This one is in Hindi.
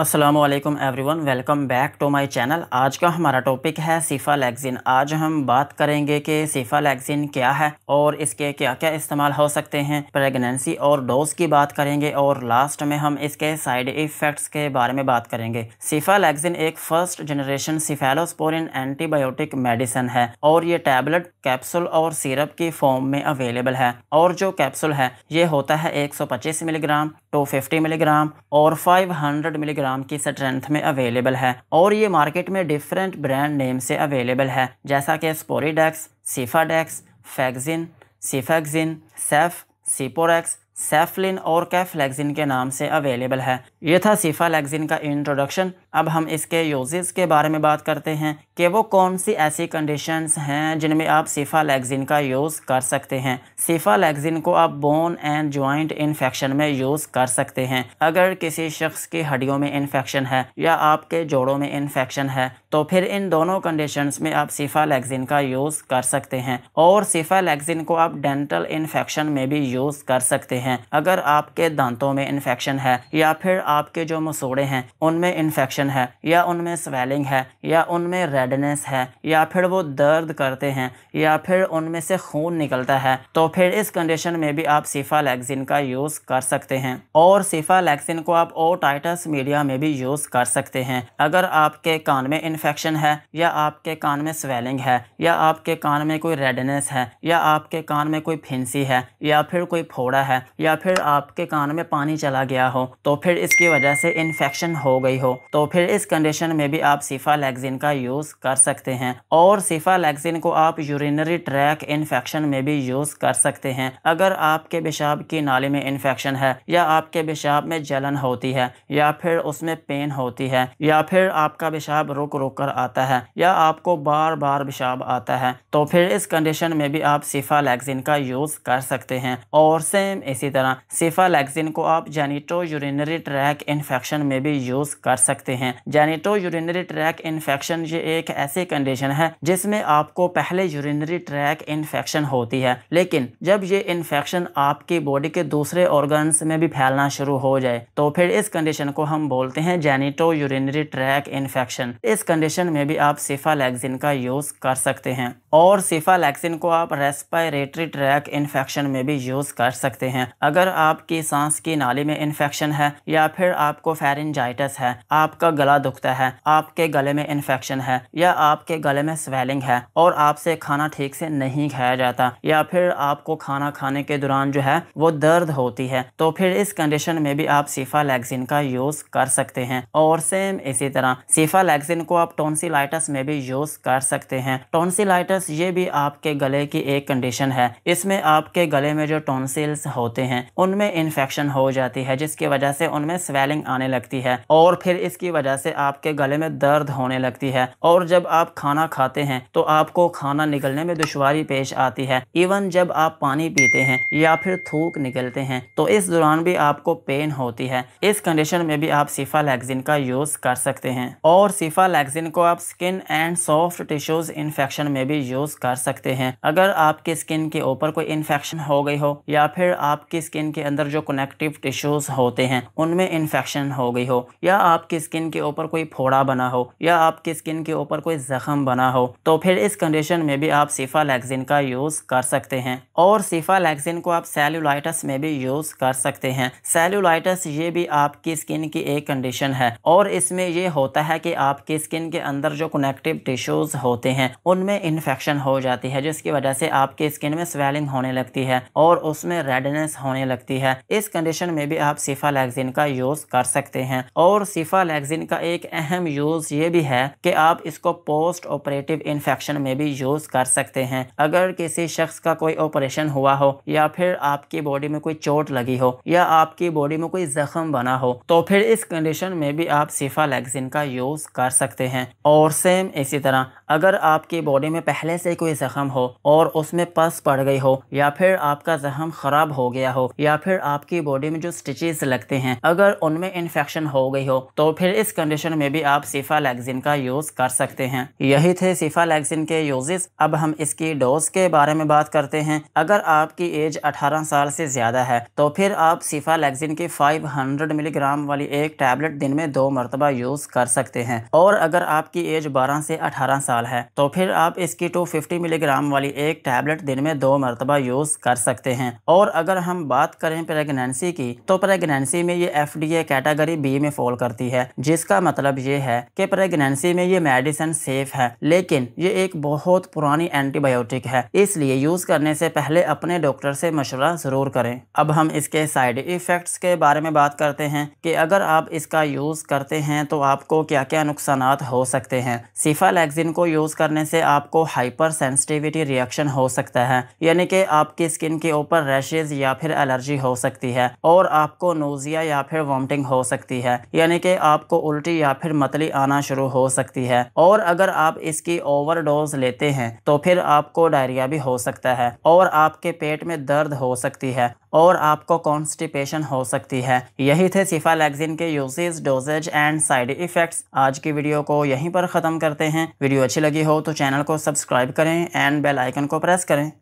Aslam everyone welcome back to my channel आज का हमारा टॉपिक है सिफा लैगजीन आज हम बात करेंगे कि सिफा लैगजीन क्या है और इसके क्या क्या इस्तेमाल हो सकते हैं प्रेगनेंसी और डोज की बात करेंगे और लास्ट में हम इसके साइड इफ़ेक्ट्स के बारे में बात करेंगे सिफा लैगजिन एक first generation cephalosporin antibiotic medicine है और ये टैबलेट कैप्सूल और सिरप की फॉर्म में अवेलेबल है और जो कैप्सूल है ये होता है एक मिलीग्राम टू फिफ्टी मिलीग्राम और 500 मिलीग्राम की स्ट्रेंथ में अवेलेबल है और ये मार्केट में डिफरेंट ब्रांड नेम से अवेलेबल है जैसा कि स्पोरीडेक्स सीफाडेक्स फैगजिन सीफेक्जिन सेफ सीपोरेक्स सेफलिन और कैफलेक्सिन के नाम से अवेलेबल है ये था सीफालैक्सिन का इंट्रोडक्शन अब हम इसके यूजेस के बारे में बात करते हैं कि वो कौन सी ऐसी कंडीशंस हैं जिनमें आप सीफालैक्सिन का यूज़ कर सकते हैं सीफालैक्सिन को आप बोन एंड ज्वाइंट इन्फेक्शन में यूज़ कर सकते हैं अगर किसी शख्स की हड्डियों में इन्फेक्शन है या आपके जोड़ों में इन्फेक्शन है तो फिर इन दोनों कंडीशंस में आप सिफालैक्सिन का यूज़ कर सकते हैं और सिफालैक्सिन को आप डेंटल इन्फेक्शन में भी यूज़ कर सकते हैं अगर आपके दांतों में इन्फेक्शन है या फिर आपके जो मसूड़े हैं उनमें इन्फेक्शन है या उनमें स्वेलिंग है या उनमें रेडनेस है या फिर वो दर्द करते हैं या फिर उनमें से खून निकलता है तो फिर इस कंडीशन में भी आप सिफालैक्सिन का यूज़ कर सकते हैं और सिफालैक्सिन को आप ओटाइटस मीडिया में भी यूज़ कर सकते हैं अगर आपके कान में इन्फेक्शन है या आपके कान में स्वेलिंग है या आपके कान में कोई रेडनेस है या आपके कान में कोई फिंसी है या फिर कोई फोड़ा है या फिर आपके कान में पानी चला गया हो तो फिर इसकी वजह से इन्फेक्शन हो गई हो तो फिर इस कंडीशन में भी आप सिफालैक्सिन का यूज़ कर सकते हैं और सिफालैक्सिन को आप यूरिनरी ट्रैक इन्फेक्शन में भी यूज़ कर सकते हैं अगर आपके पेशाब की नाली में इन्फेक्शन है या आपके पेशाब में जलन होती है या फिर उसमें पेन होती है या फिर आपका पेशाब रुक रुक होकर आता है या आपको बार बार पेशाब आता है तो फिर इस कंडीशन में भी आप सिफा सिफालैक्सिन का यूज़ कर सकते हैं और सेम इसी तरह सिफा सिफालैक्सिन को आप जेनिटो यूरिनरी ट्रैक इन्फेक्शन में भी यूज़ कर सकते हैं जेनिटो यूरिनरी ट्रैक इन्फेक्शन ये एक ऐसी कंडीशन है जिसमें आपको पहले यूरिनरी ट्रैक इन्फेक्शन होती है लेकिन जब ये इन्फेक्शन आपकी बॉडी के दूसरे ऑर्गन्स में भी फैलना शुरू हो जाए तो फिर इस कंडीशन को हम बोलते हैं जेनिटो यूरिनरी ट्रैक इन्फेक्शन इस कंडीशन कंडीशन में भी आप सेफालैक्सिन का यूज़ कर सकते हैं और सेफालैक्सिन को आप रेस्पायरेटरी ट्रैक इन्फेक्शन में भी यूज़ कर सकते हैं अगर आपकी सांस की नाली में इन्फेक्शन है या फिर आपको फेरेंजाइटिस है आपका गला दुखता है आपके गले में इन्फेक्शन है या आपके गले में स्वेलिंग है और आपसे खाना ठीक से नहीं खाया जाता या फिर आपको खाना खाने के दौरान जो है वो दर्द होती है तो फिर इस कंडीशन में भी आप सेफालैक्सिन का यूज़ कर सकते हैं और सेम इसी तरह सेफालैक्सिन को आप टोनसिलाइटस में भी यूज़ कर सकते हैं टोनसिलाइटस प्लस ये भी आपके गले की एक कंडीशन है इसमें आपके गले में जो टॉन्सिल्स होते हैं उनमें इन्फेक्शन हो जाती है जिसकी वजह से उनमें स्वेलिंग आने लगती है और फिर इसकी वजह से आपके गले में दर्द होने लगती है और जब आप खाना खाते हैं तो आपको खाना निकलने में दुशारी पेश आती है इवन जब आप पानी पीते हैं या फिर थूक निकलते हैं तो इस दौरान भी आपको पेन होती है इस कंडीशन में भी आप सिफालैक्सिन का यूज़ कर सकते हैं और सिफालैक्सिन को आप skin and soft tissues infection में भी यूज़ कर सकते हैं अगर आपके स्किन के ऊपर कोई इन्फेक्शन हो गई हो या फिर आपकी स्किन के अंदर जो कनेक्टिव टिश्यूज होते हैं उनमें इन्फेक्शन हो गई हो या आपकी स्किन के ऊपर कोई फोड़ा बना हो या आपकी स्किन के ऊपर कोई जख्म बना हो तो फिर इस कंडीशन में भी आप सिफा लैक्सिन का यूज़ कर सकते हैं और सिफा लैक्सिन को आप सेल्यूलाइटस में भी यूज़ कर सकते हैं सेल्यूलाइटस ये भी आपकी स्किन की एक कंडीशन है और इसमें ये होता है कि आपकी स्किन के अंदर जो कनेक्टिव टिश्यूज होते हैं उनमें इन्फेक्शन इन्फेक्शन हो जाती है जिसकी वजह से आपके स्किन में स्वेलिंग होने लगती है और उसमें रेडनेस होने लगती है इस कंडीशन में भी आप सिफालैक्सिन का यूज कर सकते हैं और सिफालैक्सिन का एक अहम यूज ये भी है कि आप इसको पोस्ट ऑपरेटिव इन्फेक्शन में भी यूज कर सकते हैं अगर किसी शख्स का कोई ऑपरेशन हुआ हो या फिर आपकी बॉडी में कोई चोट लगी हो या आपकी बॉडी में कोई जख्म बना हो तो फिर इस कंडीशन में भी आप सिफालैक्सिन का यूज कर सकते हैं और सेम इसी तरह अगर आपके बॉडी में पहले से कोई जख्म हो और उसमें पस पड़ गई हो या फिर आपका जख्म खराब हो गया हो या फिर आपकी बॉडी में जो स्टिचेस लगते हैं अगर उनमें इन्फेक्शन हो गई हो तो फिर इस कंडीशन में भी आप सिफा सिफालैक्सिन का यूज कर सकते हैं यही थे सिफालैक्सिन के यूजेस अब हम इसकी डोज के बारे में बात करते हैं अगर आपकी एज अठारह साल से ज्यादा है तो फिर आप सिफालैक्सिन की फाइव मिलीग्राम वाली एक टैबलेट दिन में दो मरतबा यूज कर सकते हैं और अगर आपकी एज बारह से अठारह साल इस्तेमाल है तो फिर आप इसकी टू फिफ्टी मिलीग्राम वाली एक टैबलेट दिन में दो मरतबा यूज़ कर सकते हैं और अगर हम बात करें प्रेगनेंसी की तो प्रेगनेंसी में ये एफ कैटेगरी बी में फॉल करती है जिसका मतलब ये है कि प्रेगनेंसी में ये मेडिसिन सेफ है लेकिन ये एक बहुत पुरानी एंटीबायोटिक है इसलिए यूज़ करने से पहले अपने डॉक्टर से मशवरा ज़रूर करें अब हम इसके साइड इफ़ेक्ट्स के बारे में बात करते हैं कि अगर आप इसका यूज़ करते हैं तो आपको क्या क्या नुकसान हो सकते हैं सिफालैक्सिन को यूज़ करने से आपको हाइपर सेंसिटिविटी रिएक्शन हो सकता है यानी कि आपकी स्किन के ऊपर रैशेज या फिर एलर्जी हो सकती है और आपको नोजिया या फिर वॉमटिंग हो सकती है यानी कि आपको उल्टी या फिर मतली आना शुरू हो सकती है और अगर आप इसकी ओवर लेते हैं तो फिर आपको डायरिया भी हो सकता है और आपके पेट में दर्द हो सकती है और आपको कॉन्स्टिपेशन हो सकती है यही थे सिफालैक्सिन के usages dosages and side effects आज की वीडियो को यहीं पर ख़त्म करते हैं वीडियो अच्छी अच्छी लगी हो तो चैनल को सब्सक्राइब करें एंड बेल आइकन को प्रेस करें